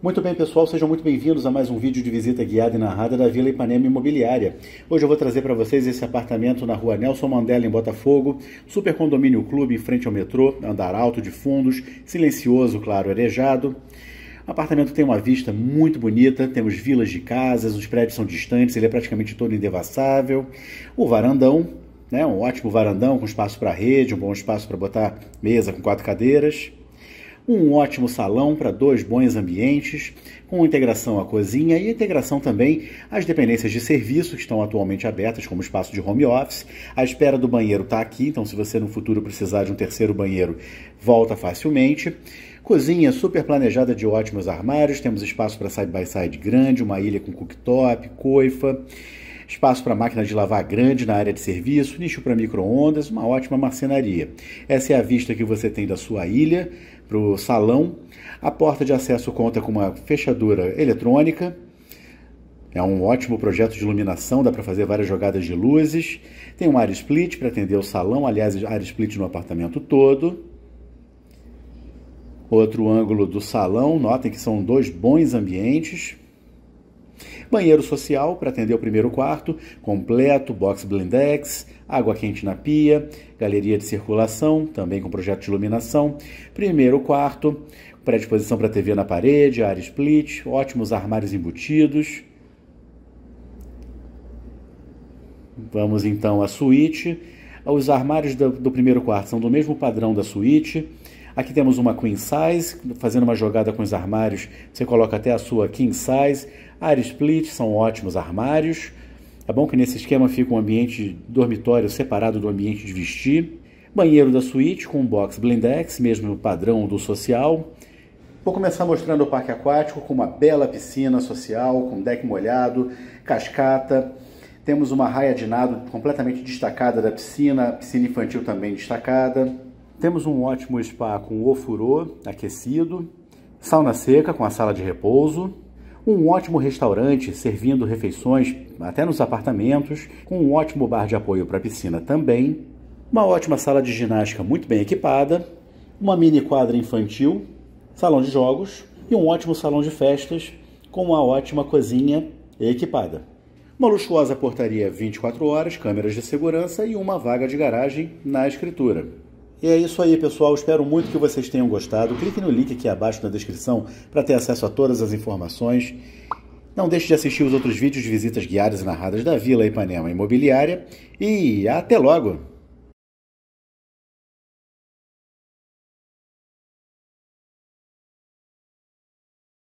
Muito bem, pessoal, sejam muito bem-vindos a mais um vídeo de visita guiada e narrada da Vila Ipanema Imobiliária. Hoje eu vou trazer para vocês esse apartamento na rua Nelson Mandela, em Botafogo, super condomínio clube em frente ao metrô, andar alto de fundos, silencioso, claro, arejado. O apartamento tem uma vista muito bonita, temos vilas de casas, os prédios são distantes, ele é praticamente todo indevassável. O varandão, né, um ótimo varandão com espaço para rede, um bom espaço para botar mesa com quatro cadeiras um ótimo salão para dois bons ambientes, com integração à cozinha e integração também às dependências de serviço que estão atualmente abertas, como espaço de home office. A espera do banheiro está aqui, então se você no futuro precisar de um terceiro banheiro, volta facilmente. Cozinha super planejada de ótimos armários, temos espaço para side-by-side grande, uma ilha com cooktop, coifa. Espaço para máquina de lavar grande na área de serviço, nicho para micro-ondas, uma ótima marcenaria. Essa é a vista que você tem da sua ilha para o salão. A porta de acesso conta com uma fechadura eletrônica. É um ótimo projeto de iluminação, dá para fazer várias jogadas de luzes. Tem um área split para atender o salão, aliás, área split no apartamento todo. Outro ângulo do salão, notem que são dois bons ambientes. Banheiro social para atender o primeiro quarto, completo, box blindex, água quente na pia, galeria de circulação, também com projeto de iluminação, primeiro quarto, pré disposição para TV na parede, área split, ótimos armários embutidos. Vamos então à suíte. Os armários do, do primeiro quarto são do mesmo padrão da suíte Aqui temos uma queen size, fazendo uma jogada com os armários, você coloca até a sua king size. Área split são ótimos armários. É bom que nesse esquema fica um ambiente dormitório separado do ambiente de vestir. Banheiro da suíte com um box blindex, mesmo padrão do social. Vou começar mostrando o parque aquático com uma bela piscina social, com deck molhado, cascata. Temos uma raia de nado completamente destacada da piscina, piscina infantil também destacada. Temos um ótimo spa com ofurô aquecido, sauna seca com a sala de repouso, um ótimo restaurante servindo refeições até nos apartamentos, com um ótimo bar de apoio para a piscina também, uma ótima sala de ginástica muito bem equipada, uma mini quadra infantil, salão de jogos e um ótimo salão de festas com uma ótima cozinha equipada. Uma luxuosa portaria 24 horas, câmeras de segurança e uma vaga de garagem na escritura. E é isso aí, pessoal. Espero muito que vocês tenham gostado. Clique no link aqui abaixo na descrição para ter acesso a todas as informações. Não deixe de assistir os outros vídeos de visitas guiadas e narradas da Vila Ipanema Imobiliária. E até logo!